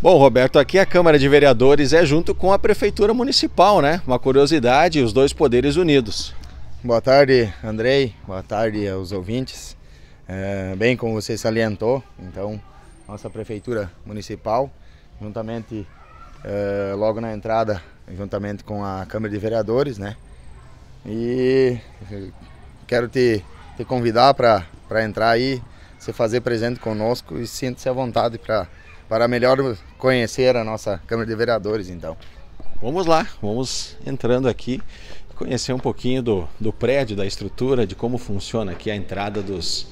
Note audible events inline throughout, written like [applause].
Bom, Roberto, aqui a Câmara de Vereadores é junto com a Prefeitura Municipal, né? Uma curiosidade, os dois poderes unidos. Boa tarde, Andrei. Boa tarde aos ouvintes. É, bem como você salientou, então, nossa Prefeitura Municipal, juntamente, é, logo na entrada, juntamente com a Câmara de Vereadores, né? E eh, quero te, te convidar para entrar aí, se fazer presente conosco e sinta-se à vontade para para melhor conhecer a nossa Câmara de Vereadores, então. Vamos lá, vamos entrando aqui, conhecer um pouquinho do, do prédio, da estrutura, de como funciona aqui a entrada dos,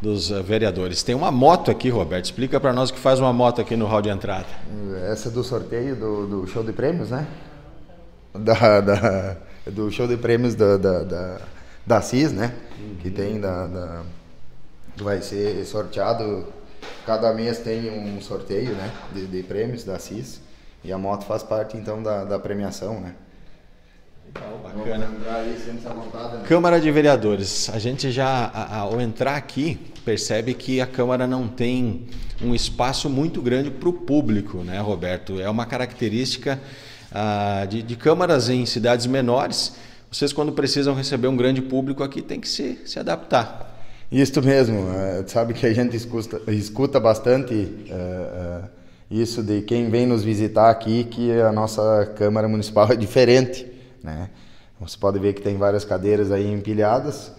dos eh, vereadores. Tem uma moto aqui, Roberto. Explica para nós o que faz uma moto aqui no hall de entrada. Essa é do sorteio do, do show de prêmios, né? Da, da, do show de prêmios da, da, da, da CIS, né? Uhum. Que tem da, da. Vai ser sorteado cada mês tem um sorteio, né? De, de prêmios da CIS. E a moto faz parte, então, da, da premiação, né? Legal, bacana. Né. Câmara de Vereadores. A gente já, ao entrar aqui, percebe que a Câmara não tem um espaço muito grande para o público, né, Roberto? É uma característica ah, de, de câmaras em cidades menores. Vocês, quando precisam receber um grande público aqui, tem que se, se adaptar. Isso mesmo, eh, sabe que a gente escuta, escuta bastante eh, eh, isso de quem vem nos visitar aqui, que a nossa Câmara Municipal é diferente, né? Você pode ver que tem várias cadeiras aí empilhadas,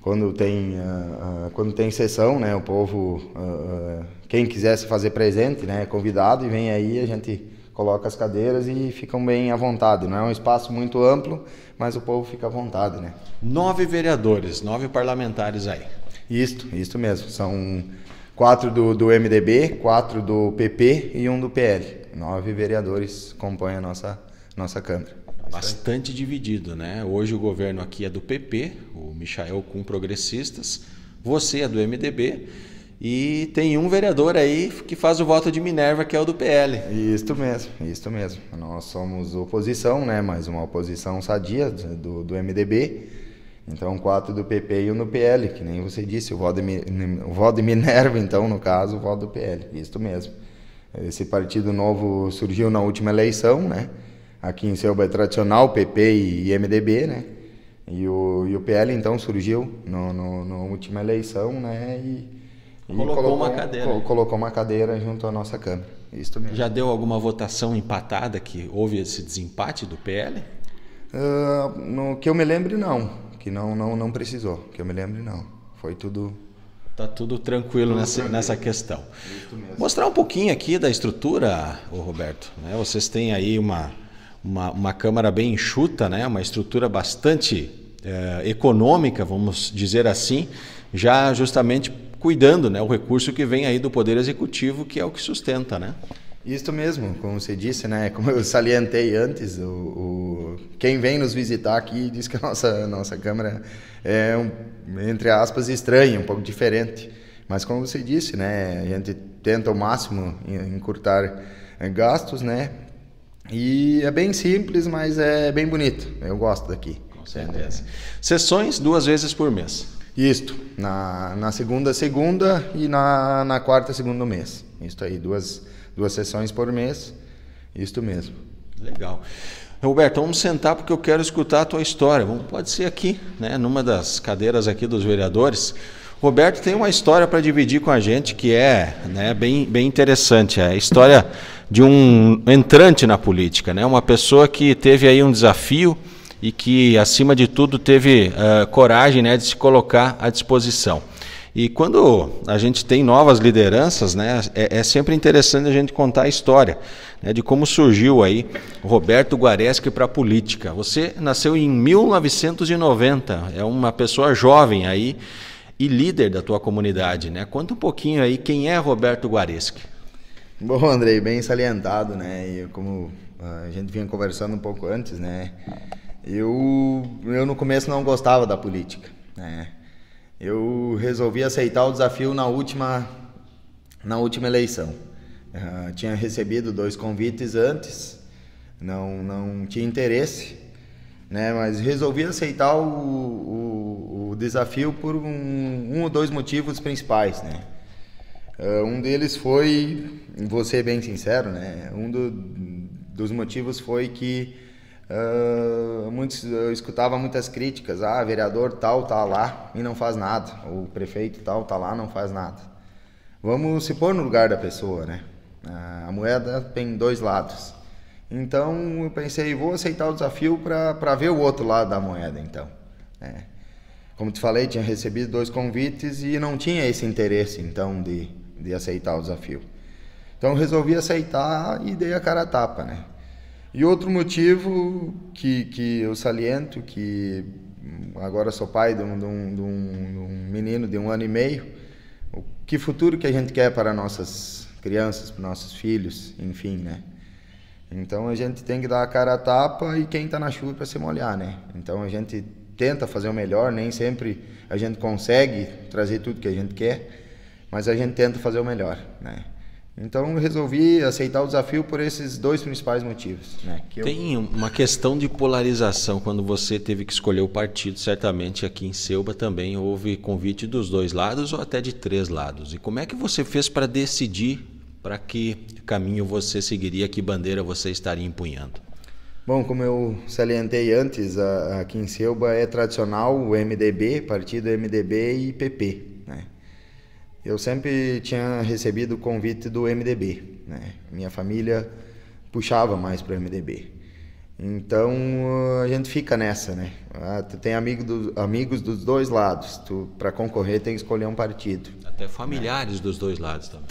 quando tem, uh, quando tem sessão, né? O povo, quem quisesse fazer presente, né? É convidado e vem aí, a gente coloca as cadeiras e ficam bem à vontade. Não é um espaço muito amplo, mas o povo fica à vontade, né? Nove vereadores, nove parlamentares aí. Isto, isto mesmo. São quatro do, do MDB, quatro do PP e um do PL. Nove vereadores compõem a nossa, nossa Câmara. Bastante dividido, né? Hoje o governo aqui é do PP, o Michael com progressistas, você é do MDB. E tem um vereador aí que faz o voto de Minerva, que é o do PL. Isso mesmo, isso mesmo. Nós somos oposição, né? Mas uma oposição sadia do, do MDB então, quatro do PP e um no PL, que nem você disse, o voto, de, o voto de Minerva, [laughs] então, no caso, o voto do PL, isto mesmo. Esse partido novo surgiu na última eleição, né? Aqui em Selva é tradicional, PP e MDB, né? E o, e o PL, então, surgiu no, no, na última eleição, né? E, e colocou, colocou, uma cadeira. colocou uma cadeira junto à nossa Câmara. Isto mesmo. Já deu alguma votação empatada que houve esse desempate do PL? Uh, ah, no que eu me lembro, não que não, não, não precisou, que eu me lembre não. Foi tudo Tá tudo tranquilo tudo nessa, tranquilo. nessa questão. Mostrar um pouquinho aqui da estrutura, o Roberto. Né? Vocês têm aí uma, uma, uma câmara bem enxuta, né? uma estrutura bastante eh, econômica, vamos dizer assim, já justamente cuidando né? o recurso que vem aí do Poder Executivo, que é o que sustenta, né? Isso mesmo, como você disse, né? Como eu salientei antes, o, o, quem vem nos visitar aqui diz que a nossa nossa câmera é um, entre aspas estranha, um pouco diferente. Mas como você disse, né? A gente tenta ao máximo encurtar eh, gastos, né? E é bem simples, mas é bem bonito. Eu gosto daqui. Com certeza. Sessões duas vezes por mês. Isto, na, na segunda, segunda e na, na quarta, segundo mês. Isso aí, duas duas sessões por mês, isto mesmo. Legal. Roberto, vamos sentar porque eu quero escutar a tua história. Vamos, pode ser aqui, né, numa das cadeiras aqui dos vereadores. Roberto tem uma história para dividir com a gente que é né, bem, bem interessante. É a história de um entrante na política, né? uma pessoa que teve aí um desafio e que, acima de tudo, teve uh, coragem né, de se colocar à disposição. E quando a gente tem novas lideranças, né, é, é sempre interessante a gente contar a história né, de como surgiu aí Roberto Guareschi para a política. Você nasceu em 1990, é uma pessoa jovem aí e líder da tua comunidade, né? Conta um pouquinho aí quem é Roberto Guareschi. Bom, Andrei, bem salientado, né? E como a gente vinha conversando um pouco antes, né? Eu, eu no começo não gostava da política, né? eu resolvi aceitar o desafio na última, na última eleição. Uh, tinha recebido dois convites antes, não, não tinha interesse, né? mas resolvi aceitar o, o, o desafio por um, um, ou dois motivos principais. Né? Uh, um deles foi, vou ser bem sincero, né? um do, dos motivos foi que ah, muitos, eu escutava muitas críticas, ah, vereador tal tá lá e não faz nada, o prefeito tal tá lá não faz nada. Vamos se pôr no lugar da pessoa, né? Ah, a moeda tem dois lados. Então eu pensei, vou aceitar o desafio para ver o outro lado da moeda, então. É. Como te falei, tinha recebido dois convites e não tinha esse interesse, então, de, de aceitar o desafio. Então resolvi aceitar e dei a cara a tapa, né? E outro motivo que, que eu saliento, que agora sou pai de um, de um, de um menino de um ano e meio, que futuro que a gente quer para nossas crianças, para nossos filhos, enfim, né? Então a gente tem que dar a cara a tapa e quem está na chuva para se molhar, né? Então a gente tenta fazer o melhor, nem sempre a gente consegue trazer tudo que a gente quer, mas a gente tenta fazer o melhor, né? Então resolvi aceitar o desafio por esses dois principais motivos. Né? Eu... Tem uma questão de polarização quando você teve que escolher o partido. Certamente aqui em Selba também houve convite dos dois lados ou até de três lados. E como é que você fez para decidir para que caminho você seguiria, que bandeira você estaria empunhando? Bom, como eu salientei antes, aqui em Selba é tradicional o MDB, partido MDB e PP. Né? Eu sempre tinha recebido o convite do MDB, né? Minha família puxava mais para o MDB. Então a gente fica nessa, né? Ah, tu tem amigo do, amigos dos dois lados. Tu para concorrer tem que escolher um partido. Até né? familiares né? dos dois lados também.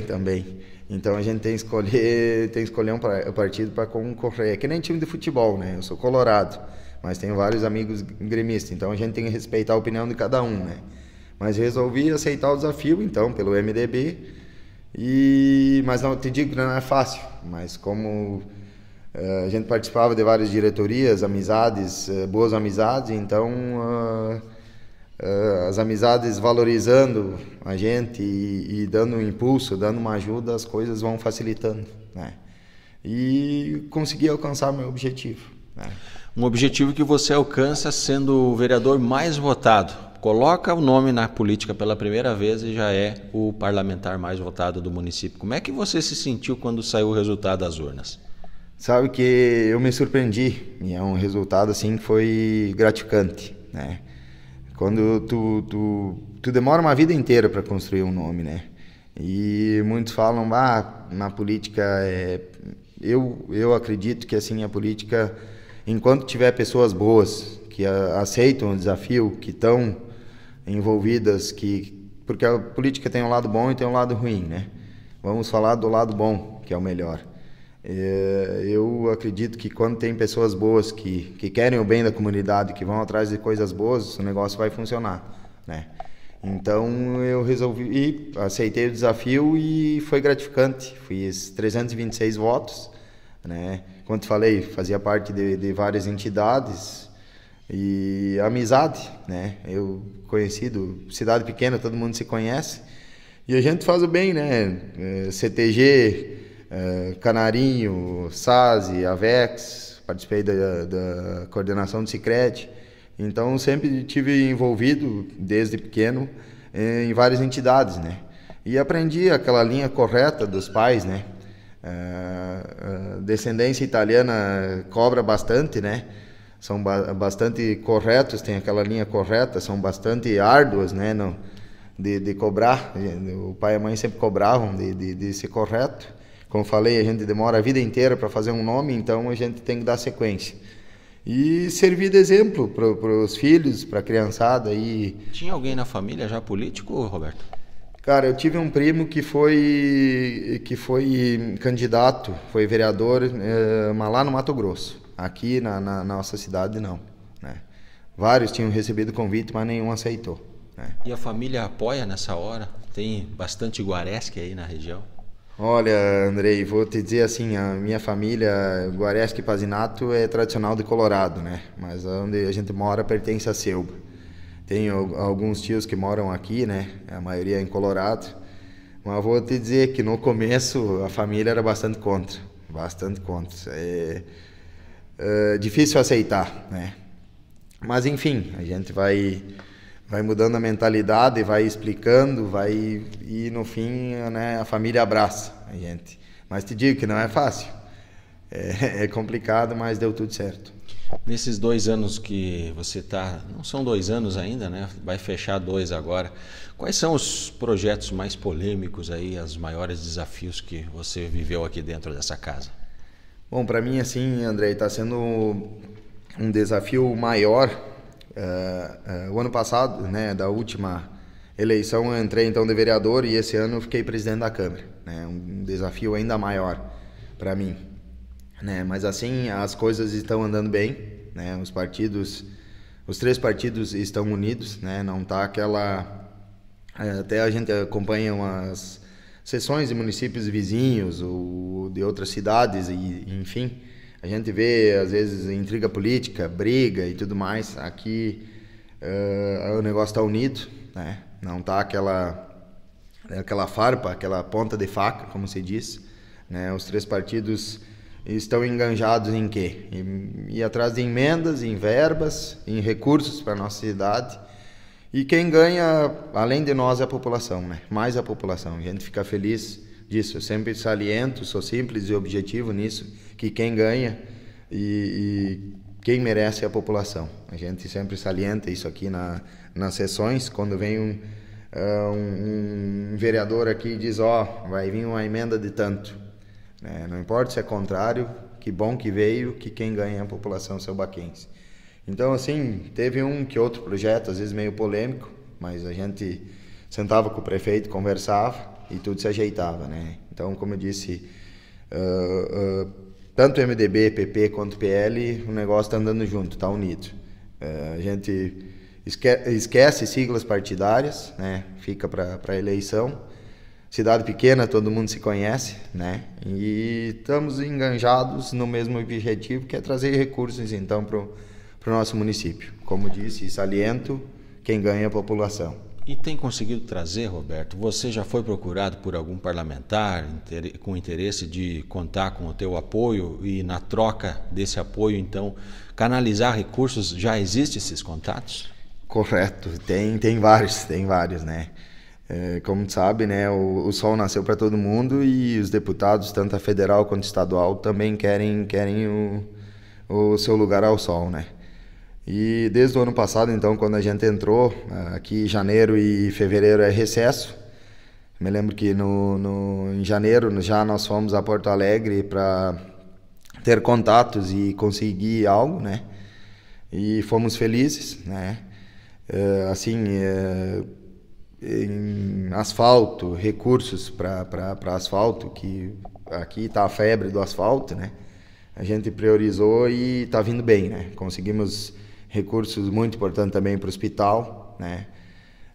Também, também. Então a gente tem que escolher, tem que escolher um partido para concorrer. É que nem time de futebol, né? Eu sou colorado, mas tenho vários amigos gremistas. Então a gente tem que respeitar a opinião de cada um, né? Mas resolvi aceitar o desafio, então, pelo MDB. E, mas não te digo que não é fácil, mas como uh, a gente participava de várias diretorias, amizades, uh, boas amizades, então uh, as amizades valorizando a gente e, e, dando um impulso, dando uma ajuda, as coisas vão facilitando, né? E consegui alcançar meu objetivo. Né? Um objetivo que você alcança sendo o vereador mais votado coloca o nome na política pela primeira vez e já é o parlamentar mais votado do município. Como é que você se sentiu quando saiu o resultado das urnas? Sabe que eu me surpreendi e é um resultado assim que foi gratificante, né? Quando tu, tu, tu demora uma vida inteira para construir um nome, né? E muitos falam, ah, na política é... Eu, eu acredito que assim a política, enquanto tiver pessoas boas que aceitam o desafio, que estão envolvidas que porque a política tem um lado bom e tem um lado ruim, né? Vamos falar do lado bom, que é o melhor. É, eu acredito que quando tem pessoas boas que, que querem o bem da comunidade, que vão atrás de coisas boas, o negócio vai funcionar, né? Então eu resolvi, aceitei o desafio e foi gratificante. Fiz 326 votos, né? quanto falei, fazia parte de, de várias entidades, e amizade, né? Eu conhecido, cidade pequena, todo mundo se conhece. E a gente faz o bem, né? É, CTG, é, Canarinho, SASE, Avex, participei da, da coordenação do Cicred. Então sempre tive envolvido desde pequeno em várias entidades, né? E aprendi aquela linha correta dos pais, né? É, descendência italiana cobra bastante, né? são bastante corretos, têm aquela linha correta, são bastante árduas, né? No, de, de cobrar, o pai e a mãe sempre cobravam de, de, de ser correto. Como falei, a gente demora a vida inteira para fazer um nome, então a gente tem que dar sequência e servir de exemplo para os filhos, para a criançada. E... Tinha alguém na família já político, Roberto? Cara, eu tive um primo que foi que foi candidato, foi vereador, é, eh, mas lá no Mato Grosso. Aqui na, na, nossa cidade, não. Né? Vários tinham recebido convite, mas nenhum aceitou. Né? E a família apoia nessa hora? Tem bastante Guaresque aí na região? Olha, Andrei, vou te dizer assim, a minha família, Guaresque e Pazinato, é tradicional de Colorado, né? Mas onde a gente mora pertence a Selva. Tenho alguns tios que moram aqui, né? A maioria é em Colorado. Mas vou te dizer que no começo a família era bastante contra, bastante contra. É eh, difícil aceitar, né? Mas enfim, a gente vai vai mudando a mentalidade, vai explicando, vai e no fim, né, a família abraça a gente. Mas te digo que não é fácil. É, [laughs] é complicado, mas deu tudo certo. Nesses dois anos que você está, não são dois anos ainda, né? Vai fechar dois agora. Quais são os projetos mais polêmicos aí, os maiores desafios que você viveu aqui dentro dessa casa? Bom, para mim, assim, André, está sendo um desafio maior. Uh, uh, o ano passado, né, da última eleição, eu entrei então de vereador e esse ano eu fiquei presidente da Câmara. Né, um desafio ainda maior para mim. Né, mas assim, as coisas estão andando bem. Né, os partidos, os três partidos estão unidos. Né, não tá aquela. Eh, até a gente acompanha umas sessões de municípios vizinhos ou de outras cidades, e, enfim. A gente vê, às vezes, intriga política, briga e tudo mais. Aqui uh, o negócio está unido, né? Não tá aquela né, aquela farpa, aquela ponta de faca, como se diz. Né? Os três partidos estão enganjados em quê? Em, ir atrás de emendas, em verbas, em recursos para a nossa cidade e quem ganha, além de nós, é a população, né? Mais a população. A gente fica feliz disso. Eu sempre saliento, sou simples e objetivo nisso, que quem ganha e, e quem merece é a população. A gente sempre salienta isso aqui na, nas sessões, quando vem um, ah, um, um vereador aqui e diz, ó, oh, vai vir uma emenda de tanto. Né? Não importa se é contrário, que bom que veio, que quem ganha é a população Baquense. Então, assim, teve um que outro projeto, às vezes meio polêmico, mas a gente sentava com o prefeito, conversava e tudo se ajeitava, né? Então, como eu disse, uh, uh, tanto MDB, PP quanto PL, o negócio está andando junto, está unido. Uh, a gente esquece siglas partidárias, né? Fica para a eleição. Cidade pequena, todo mundo se conhece, né? E estamos enganjados no mesmo objetivo, que é trazer recursos, então, para o para o nosso município. Como disse, saliento quem ganha é a população. E tem conseguido trazer, Roberto? Você já foi procurado por algum parlamentar com interesse de contar com o teu apoio e na troca desse apoio, então, canalizar recursos? Já existem esses contatos? Correto, tem, tem vários, tem vários, né? É, como sabe, né, o, o sol nasceu para todo mundo e os deputados, tanto a federal quanto a estadual, também querem, querem o, o seu lugar ao sol, né? E desde o ano passado, então, quando a gente entrou, ah, aqui janeiro e fevereiro é recesso. Me lembro que no, no, em janeiro já nós fomos a Porto Alegre para ter contatos e conseguir algo, né? E fomos felizes, né? É, assim, é, em asfalto, recursos para asfalto, que aqui está a febre do asfalto, né? A gente priorizou e está vindo bem, né? Conseguimos recursos muito importantes também para o hospital, né?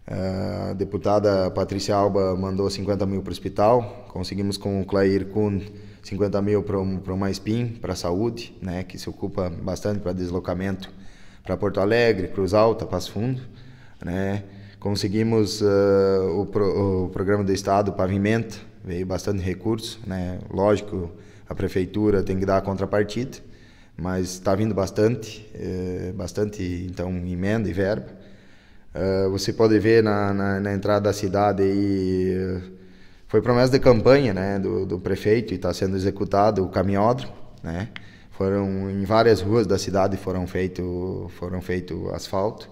Ah, a deputada Patrícia Alba mandou 50 mil para o hospital, conseguimos com o Clair Kuhn 50 mil para o MySpin, para a saúde, né, que se ocupa bastante para deslocamento para Porto Alegre, Cruz Alta, Passo Fundo. Né. Conseguimos uh, o, pro, o, programa do Estado Pavimento, veio bastante recurso, né. lógico, a prefeitura tem que dar a contrapartida mas está vindo bastante, é, bastante então emenda e verba. É, você pode ver na, na, na, entrada da cidade aí, é, foi promessa de campanha né, do, do prefeito e está sendo executado o caminhódromo, né? Foram em várias ruas da cidade foram feito foram feito asfalto.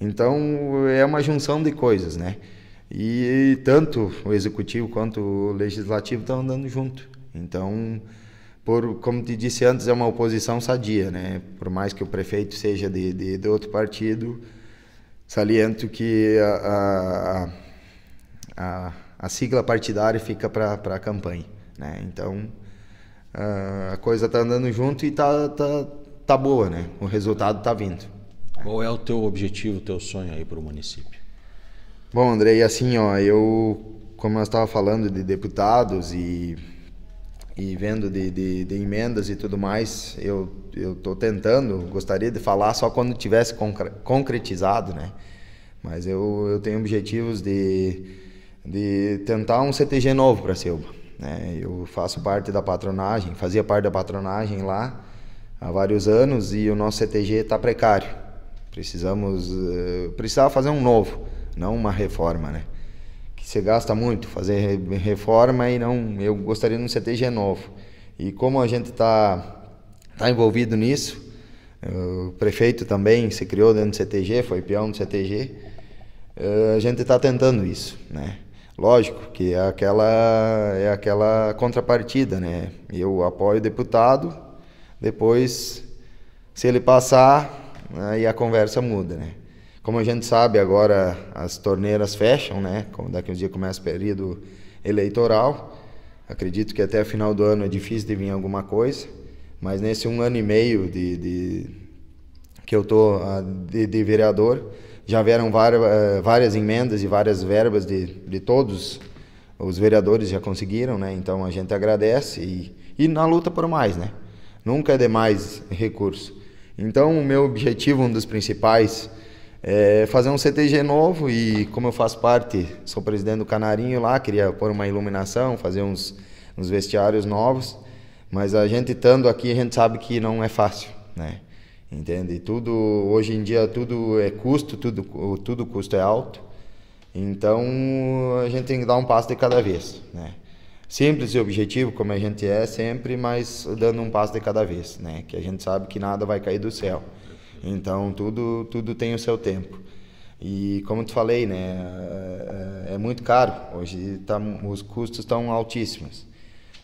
Então é uma junção de coisas, né? E tanto o executivo quanto o legislativo estão andando junto. Então por, como te disse antes, é uma oposição sadia, né? Por mais que o prefeito seja de, de, de outro partido, saliento que a, a, a, a sigla partidária fica para a campanha, né? Então, a coisa tá andando junto e tá, tá, tá boa, né? O resultado tá vindo. Qual é o teu objetivo, o teu sonho aí para o município? Bom, Andrei, assim, ó, eu, como eu estava falando de deputados e e vendo de, de, de, emendas e tudo mais, eu estou tentando, gostaria de falar só quando tivesse concre concretizado, né? Mas eu, eu tenho objetivos de, de tentar um CTG novo para Selva. Né? Eu faço parte da patronagem, fazia parte da patronagem lá há vários anos e o nosso CTG está precário. Precisamos, uh, precisava fazer um novo, não uma reforma, né? você gasta muito fazer reforma e não eu gostaria de um CTG novo e como a gente está tá envolvido nisso o prefeito também se criou dentro do CTG foi peão do CTG eh, a gente está tentando isso né lógico que é aquela é aquela contrapartida né eu apoio o deputado depois se ele passar aí a conversa muda né como a gente sabe, agora as torneiras fecham, né? Como daqui uns dias começa o período eleitoral. Acredito que até o final do ano é difícil de vir alguma coisa, mas nesse um ano e meio de, de que eu tô ah, de, de vereador, já vieram várias, ah, várias, emendas e várias verbas de, de todos os vereadores já conseguiram, né? Então a gente agradece e, e na luta por mais, né? Nunca é demais recurso. Então o meu objetivo, um dos principais, é, fazer um CTG novo e como eu faço parte, sou presidente do Canarinho lá, queria pôr uma iluminação, fazer uns, uns vestiários novos, mas a gente estando aqui, a gente sabe que não é fácil, né? Entende? Tudo, hoje em dia tudo é custo, tudo, tudo custo é alto, então a gente tem que dar um passo de cada vez, né? Simples e objetivo, como a gente é sempre, mas dando um passo de cada vez, né? Que a gente sabe que nada vai cair do céu. Então tudo tudo tem o seu tempo. E como te falei, né, é, é muito caro. Hoje tá, os custos estão altíssimos.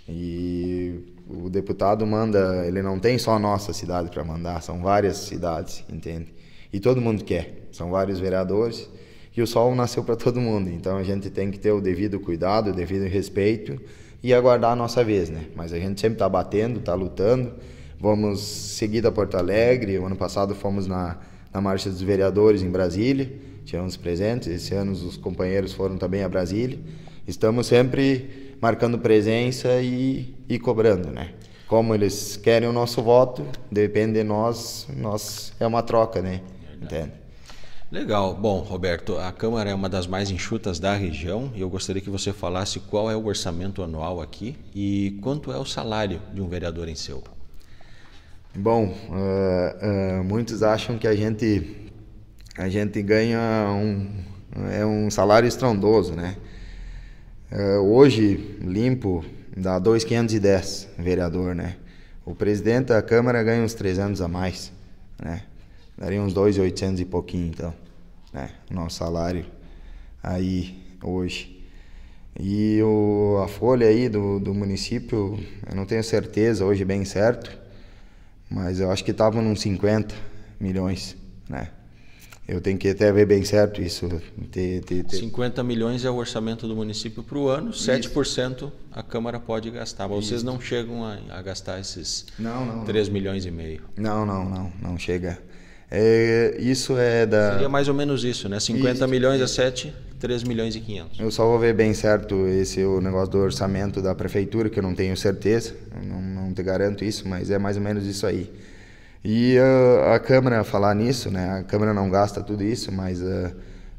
E o deputado manda, ele não tem só a nossa cidade para mandar, são várias cidades, entende? E todo mundo quer, são vários vereadores e o sol nasceu para todo mundo, então a gente tem que ter o devido cuidado, o devido respeito e aguardar a nossa vez, né? Mas a gente sempre está batendo, está lutando Vamos seguir da Porto Alegre. O ano passado fomos na, na Marcha dos Vereadores em Brasília, tivemos presentes. Esse ano os companheiros foram também a Brasília. Estamos sempre marcando presença e, e cobrando, né? Como eles querem o nosso voto, depende de nós, nós é uma troca, né? Entende? Legal. Bom, Roberto, a Câmara é uma das mais enxutas da região e eu gostaria que você falasse qual é o orçamento anual aqui e quanto é o salário de um vereador em seu. Bom, uh, uh, muitos acham que a gente a gente ganha um é um salário estrondoso, né? Uh, hoje limpo dá 2,510 vereador, né? O presidente da Câmara ganha uns 300 a mais, né? Daria uns 2,800 e pouquinho, então, né? O nosso salário aí hoje. E o, a folha aí do, do município, eu não tenho certeza hoje bem certo, mas eu acho que estavam nos 50 milhões, né? Eu tenho que até ver bem certo isso. Ter, ter, ter. 50 milhões é o orçamento do município para o ano, 7% isso. a Câmara pode gastar. Mas vocês não chegam a, a, gastar esses não, não, 3 não. milhões e meio. Não, não, não, não chega. É, isso é da. Seria mais ou menos isso, né? 50 isso. milhões a 7. 3 milhões e 500. Eu só vou ver bem certo esse o negócio do orçamento da prefeitura, que eu não tenho certeza, não, não te garanto isso, mas é mais ou menos isso aí. E uh, a Câmara, falar nisso, né? a Câmara não gasta tudo isso, mas uh,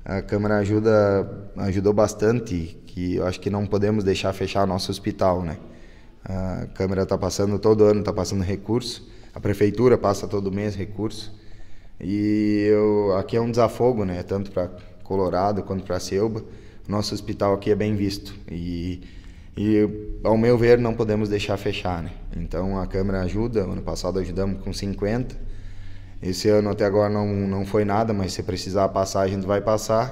a Câmara ajuda, ajudou bastante, que eu acho que não podemos deixar fechar nosso hospital. Né? A Câmara está passando todo ano, está passando recurso, a Prefeitura passa todo mês recurso, e eu, aqui é um desafogo, né? tanto para Colorado quanto para Selba, nosso hospital aqui é bem visto e e ao meu ver não podemos deixar fechar, né? Então a câmera ajuda, ano passado ajudamos com 50. Esse ano até agora não não foi nada, mas se precisar passar a gente vai passar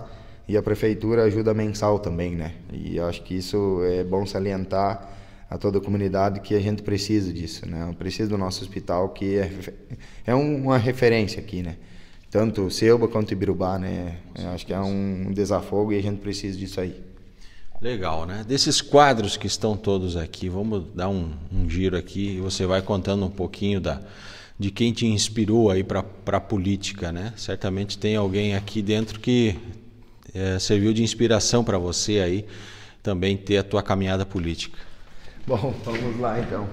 e a prefeitura ajuda mensal também, né? E acho que isso é bom salientar a toda a comunidade que a gente precisa disso, né? Precisa do nosso hospital que é, é uma referência aqui, né? tanto Selba quanto Ibirubá, né? Eu acho que é um desafogo e a gente precisa disso aí. Legal, né? Desses quadros que estão todos aqui, vamos dar um, um giro aqui e você vai contando um pouquinho da, de quem te inspirou aí para a política, né? Certamente tem alguém aqui dentro que é, serviu de inspiração para você aí também ter a tua caminhada política. Bom, vamos lá então.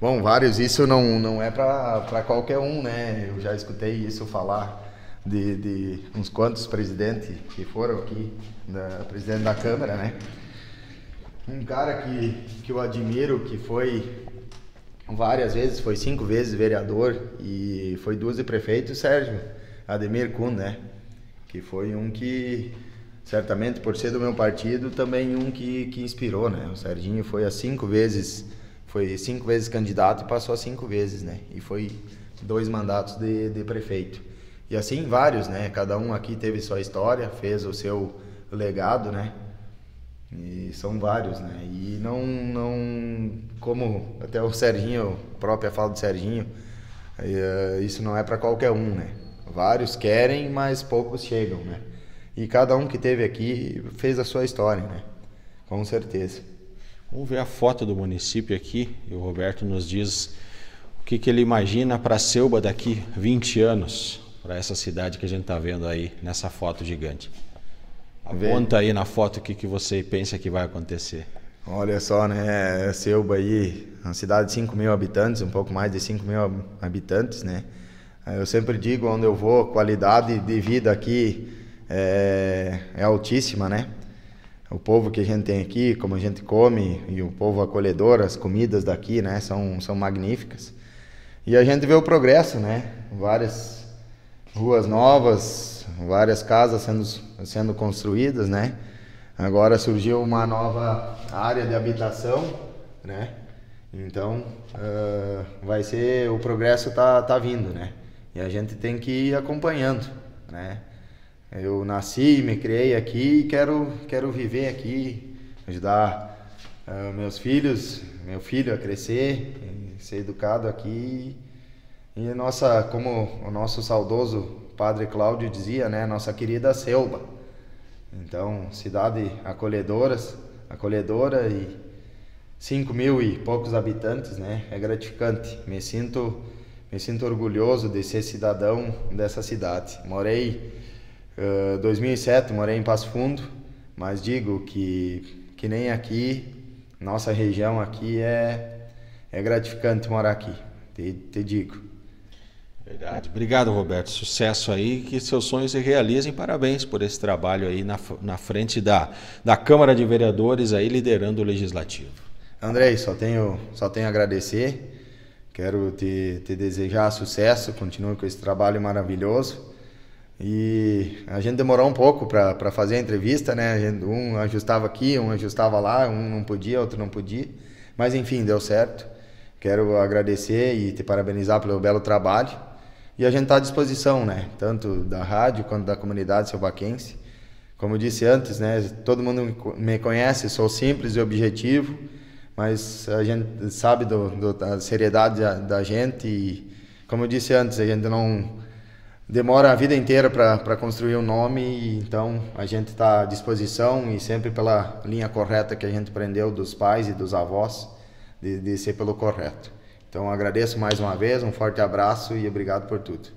Bom, vários, isso não, não é para qualquer um, né? Eu já escutei isso falar de, de uns quantos presidentes que foram aqui, da, presidente da Câmara, né? Um cara que, que eu admiro, que foi várias vezes, foi cinco vezes vereador e foi duas de prefeito, o Sérgio Ademir Kuhn, né? Que foi um que, certamente por ser do meu partido, também um que, que inspirou, né? O Serginho foi a cinco vezes, foi cinco vezes candidato e passou a cinco vezes, né? E foi dois mandatos de, de prefeito. E assim vários, né? Cada um aqui teve sua história, fez o seu legado, né? E são vários, né? E não, não como até o Serginho, a própria fala do Serginho, eh, isso não é para qualquer um, né? Vários querem, mas poucos chegam, né? E cada um que teve aqui fez a sua história, né? Com certeza. Vamos ver a foto do município aqui. E o Roberto nos diz o que, que ele imagina para a Selva daqui 20 anos para essa cidade que a gente está vendo aí nessa foto gigante. Aponta aí na foto o que, que você pensa que vai acontecer. Olha só, né? É Selba aí, uma cidade de 5 mil habitantes, um pouco mais de 5 mil habitantes, né? Eu sempre digo onde eu vou, a qualidade de vida aqui é, é altíssima, né? O povo que a gente tem aqui, como a gente come, e o povo acolhedor, as comidas daqui, né? São, são magníficas. E a gente vê o progresso, né? Várias ruas novas, várias casas sendo, sendo construídas, né? Agora surgiu uma nova área de habitação, né? Então, uh, vai ser o progresso tá tá vindo, né? E a gente tem que ir acompanhando, né? Eu nasci, me criei aqui e quero quero viver aqui, ajudar uh, meus filhos, meu filho a crescer, ser educado aqui e nossa, como o nosso saudoso Padre Cláudio dizia, né, nossa querida Selva. Então, cidade acolhedoras, acolhedora e 5 mil e poucos habitantes, né? É gratificante. Me sinto, me sinto orgulhoso de ser cidadão dessa cidade. Morei uh, eh, 2007, morei em Passo Fundo, mas digo que que nem aqui, nossa região aqui é é gratificante morar aqui. Te, te digo. Verdade. Obrigado, Roberto. Sucesso aí, que seus sonhos se realizem. Parabéns por esse trabalho aí na, na frente da, da Câmara de Vereadores, aí liderando o Legislativo. Andrei, só tenho, só tenho a agradecer. Quero te, te desejar sucesso, continue com esse trabalho maravilhoso. E a gente demorou um pouco para fazer a entrevista, né? Gente, um ajustava aqui, um ajustava lá, um não podia, outro não podia. Mas enfim, deu certo. Quero agradecer e te parabenizar pelo belo trabalho. E a gente está à disposição, né? Tanto da rádio quanto da comunidade selvaquense. Como eu disse antes, né? Todo mundo me conhece, sou simples e objetivo, mas a gente sabe do, do, da seriedade da, da gente e, como eu disse antes, a gente não demora a vida inteira para construir um nome, e, então a gente está à disposição e sempre pela linha correta que a gente aprendeu dos pais e dos avós, de, de ser pelo correto. Então agradeço mais uma vez, um forte abraço e obrigado por tudo.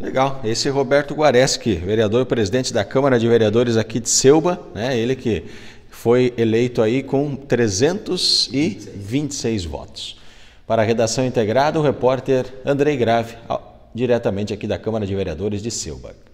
Legal. Esse é Roberto Guareschi, vereador presidente da Câmara de Vereadores aqui de Selba, né? Ele que foi eleito aí com 326 votos. Para a redação integrada, o repórter Andrei Grave, diretamente aqui da Câmara de Vereadores de Selba.